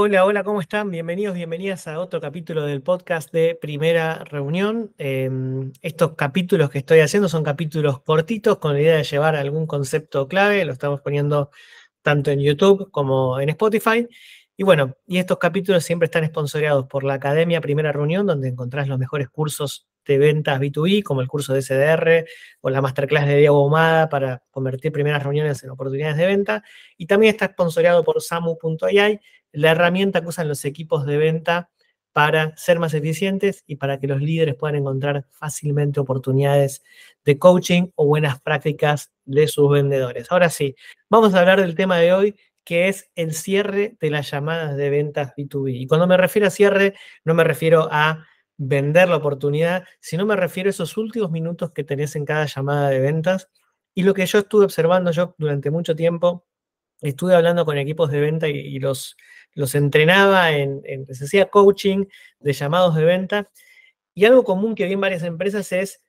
Hola, hola, ¿cómo están? Bienvenidos, bienvenidas a otro capítulo del podcast de Primera Reunión. Em, estos capítulos que estoy haciendo son capítulos cortitos con la idea de llevar algún concepto clave. Lo estamos poniendo tanto en YouTube como en Spotify. Y bueno, y estos capítulos siempre están esponsoreados por la Academia Primera Reunión, donde encontrás los mejores cursos de ventas B2B, e, como el curso de SDR o la masterclass de Diego Omada para convertir primeras reuniones en oportunidades de venta. Y también está patrocinado por samu.ai, la herramienta que usan los equipos de venta para ser más eficientes y para que los líderes puedan encontrar fácilmente oportunidades de coaching o buenas prácticas de sus vendedores. Ahora sí, vamos a hablar del tema de hoy, que es el cierre de las llamadas de ventas B2B. Y cuando me refiero a cierre, no me refiero a vender la oportunidad, si no me refiero a esos últimos minutos que tenés en cada llamada de ventas. Y lo que yo estuve observando, yo durante mucho tiempo estuve hablando con equipos de venta y, los, los entrenaba en, en, hacía coaching de llamados de venta. Y algo común que vi en varias empresas es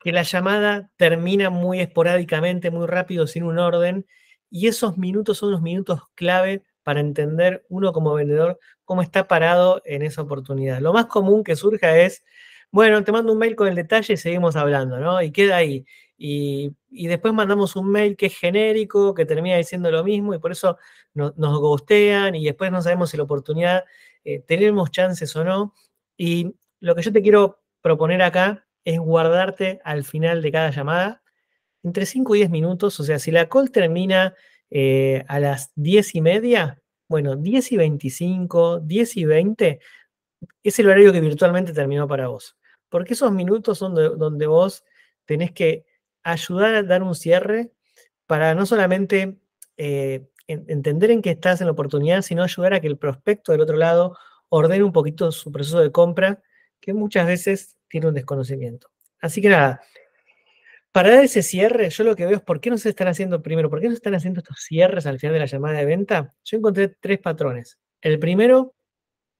que la llamada termina muy esporádicamente, muy rápido, sin un orden. Y esos minutos son los minutos clave para entender uno como vendedor cómo está parado en esa oportunidad. Lo más común que surja es, bueno, te mando un mail con el detalle y seguimos hablando, ¿no? Y queda ahí. Y, después mandamos un mail que es genérico, que termina diciendo lo mismo y por eso nos gustean y después no sabemos si la oportunidad eh, tenemos chances o no. Y lo que yo te quiero proponer acá es guardarte al final de cada llamada entre 5 y 10 minutos, o sea, si la call termina eh, a las diez y media, bueno, 10 y 25, 10 y 20, es el horario que virtualmente terminó para vos. Porque esos minutos son donde vos tenés que ayudar a dar un cierre para no solamente eh, entender en qué estás en la oportunidad, sino ayudar a que el prospecto del otro lado ordene un poquito su proceso de compra, que muchas veces tiene un desconocimiento. Así que nada, para dar ese cierre, yo lo que veo es por qué no se están haciendo primero, por qué no se están haciendo estos cierres al final de la llamada de venta. Yo encontré tres patrones. El primero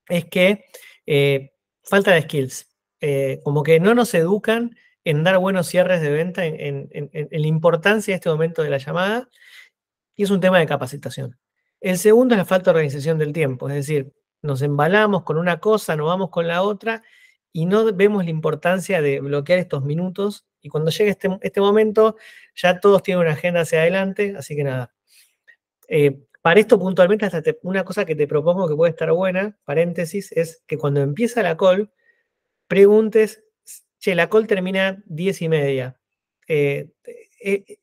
es que eh, falta de skills, eh, como que no nos educan en dar buenos cierres de venta, en, en la importancia de este momento de la llamada, y es un tema de capacitación. El segundo es la falta de organización del tiempo, es decir, nos embalamos con una cosa, nos vamos con la otra, y no vemos la importancia de bloquear estos minutos. Y cuando llegue este, este momento, ya todos tienen una agenda hacia adelante, así que nada. Eh, para esto puntualmente, hasta una cosa que te propongo que puede estar buena, paréntesis, es que cuando empieza la call, preguntes, che, la call termina 10 y media. Eh, eh,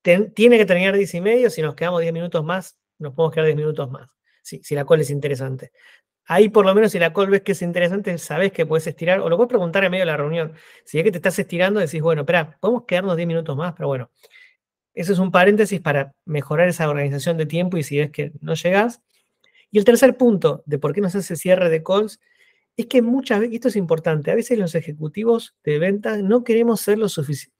tiene que terminar 10 y media, si nos quedamos 10 minutos más, nos podemos quedar 10 minutos más, sí, si la call es interesante. Ahí por lo menos si la call ves que es interesante, sabes que puedes estirar, o lo puedes preguntar en medio de la reunión. Si es que te estás estirando, decís, bueno, espera, podemos quedarnos 10 minutos más, pero bueno, eso es un paréntesis para mejorar esa organización de tiempo y si ves que no llegás. Y el tercer punto de por qué no se hace cierre de calls es que muchas veces, y esto es importante, a veces los ejecutivos de ventas no queremos ser lo suficiente,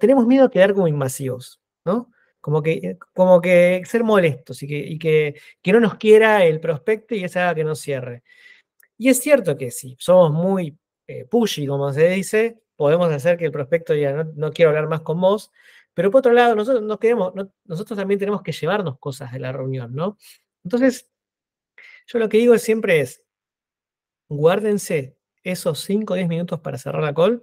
tenemos miedo a quedar como invasivos, ¿no? como que, eh, como que ser molestos y, que, que, no nos quiera el prospecto y que que nos cierre. Y es cierto que si somos muy eh, pushy, como se dice, podemos hacer que el prospecto diga, no, quiero hablar más con vos, pero por otro lado, nosotros, nos queremos, nosotros también tenemos que llevarnos cosas de la reunión, ¿no? Entonces, yo lo que digo siempre es, guárdense esos 5 o 10 minutos para cerrar la call.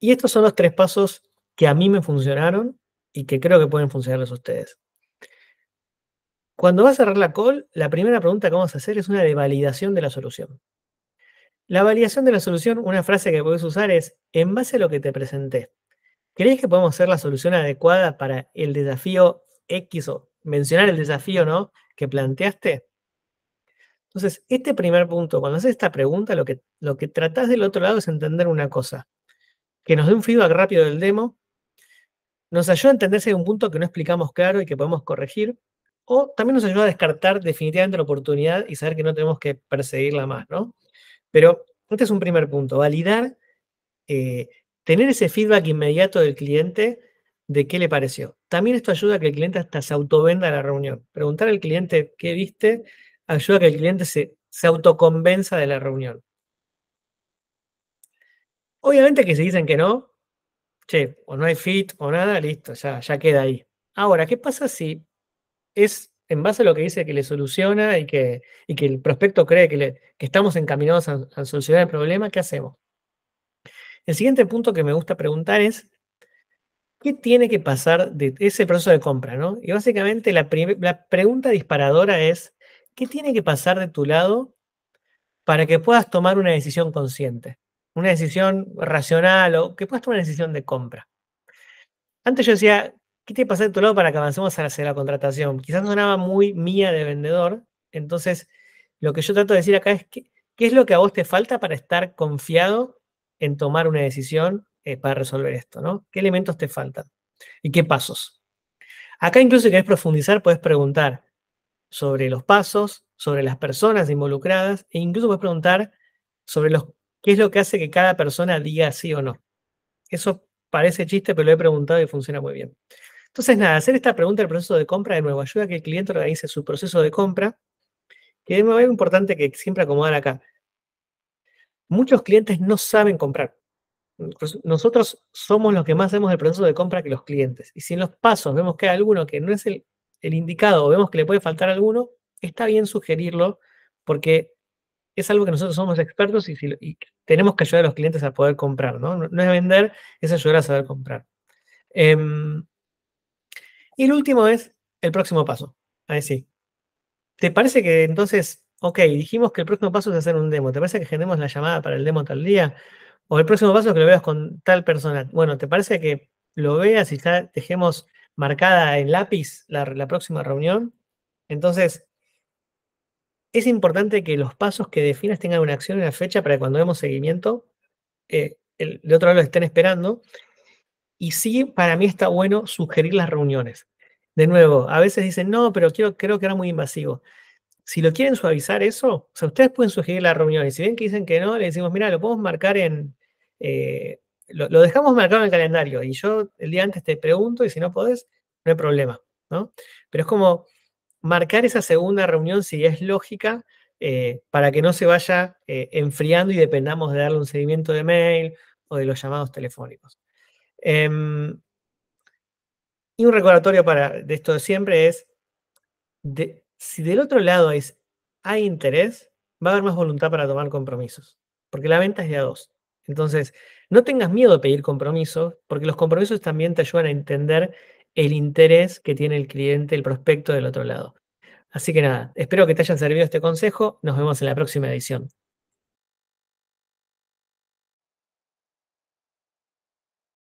Y estos son los tres pasos que a mí me funcionaron y que creo que pueden funcionar a ustedes. Cuando vas a cerrar la call, la primera pregunta que vamos a hacer es una de validación de la solución. La validación de la solución, una frase que puedes usar es, en base a lo que te presenté, ¿crees que podemos hacer la solución adecuada para el desafío X o mencionar el desafío, ¿no? que planteaste? Entonces, este primer punto, cuando haces esta pregunta, lo que, lo que tratás del otro lado es entender una cosa, que nos dé un feedback rápido del demo nos ayuda a entender si hay un punto que no explicamos claro y que podemos corregir, o también nos ayuda a descartar definitivamente la oportunidad y saber que no tenemos que perseguirla más, ¿no? Pero este es un primer punto, validar, eh, tener ese feedback inmediato del cliente de qué le pareció. También esto ayuda a que el cliente hasta se autovenda la reunión. Preguntar al cliente qué viste ayuda a que el cliente se, se autoconvenza de la reunión. Obviamente que si dicen que no, che, o no hay fit o nada, listo, ya, queda ahí. Ahora, ¿qué pasa si es en base a lo que dice que le soluciona y que, que el prospecto cree que, le, estamos encaminados a, solucionar el problema? ¿Qué hacemos? El siguiente punto que me gusta preguntar es, ¿qué tiene que pasar de ese proceso de compra? Y básicamente la, la pregunta disparadora es, ¿qué tiene que pasar de tu lado para que puedas tomar una decisión consciente? una decisión racional o que puedas tomar una decisión de compra. Antes yo decía, ¿qué tiene que pasar de tu lado para que avancemos hacia la contratación? Quizás sonaba muy mía de vendedor, entonces lo que yo trato de decir acá es qué es lo que a vos te falta para estar confiado en tomar una decisión eh, para resolver esto, ¿no? ¿Qué elementos te faltan? ¿Y qué pasos? Acá incluso si querés profundizar, puedes preguntar sobre los pasos, sobre las personas involucradas e incluso puedes preguntar sobre los ¿Qué es lo que hace que cada persona diga sí o no? Eso parece chiste, pero lo he preguntado y funciona muy bien. Entonces, nada, hacer esta pregunta del proceso de compra de nuevo ayuda a que el cliente organice su proceso de compra. Que es muy importante que siempre acomodar acá. Muchos clientes no saben comprar. Nosotros somos los que más hacemos el proceso de compra que los clientes. Y si en los pasos vemos que hay alguno que no es el indicado o vemos que le puede faltar alguno, está bien sugerirlo porque es algo que nosotros somos expertos y, tenemos que ayudar a los clientes a poder comprar, ¿no? No, es vender, es ayudar a saber comprar. Em, y el último es el próximo paso. Ahí sí. ¿Te parece que entonces, ok, dijimos que el próximo paso es hacer un demo, ¿te parece que generemos la llamada para el demo tal día? O el próximo paso es que lo veas con tal persona. Bueno, ¿te parece que lo veas y ya dejemos marcada en lápiz la, la próxima reunión? Entonces, es importante que los pasos que definas tengan una acción y una fecha para que cuando demos seguimiento, eh, el, de otro lado lo estén esperando. Y sí, para mí está bueno sugerir las reuniones. De nuevo, a veces dicen, no, pero creo que era muy invasivo. Si lo quieren suavizar eso, o sea, ustedes pueden sugerir las reuniones. si ven que dicen que no, le decimos, mira, lo podemos marcar en. Eh, lo, dejamos marcado en el calendario. Y yo el día antes te pregunto, y si no podés, no hay problema. Pero es como marcar esa segunda reunión si es lógica eh, para que no se vaya eh, enfriando y dependamos de darle un seguimiento de mail o de los llamados telefónicos. Em, y un recordatorio para, de esto de siempre es, si del otro lado hay, hay interés, va a haber más voluntad para tomar compromisos, porque la venta es de a dos. Entonces, no tengas miedo de pedir compromisos, porque los compromisos también te ayudan a entender el interés que tiene el cliente, el prospecto del otro lado. Así que nada, espero que te hayan servido este consejo. Nos vemos en la próxima edición.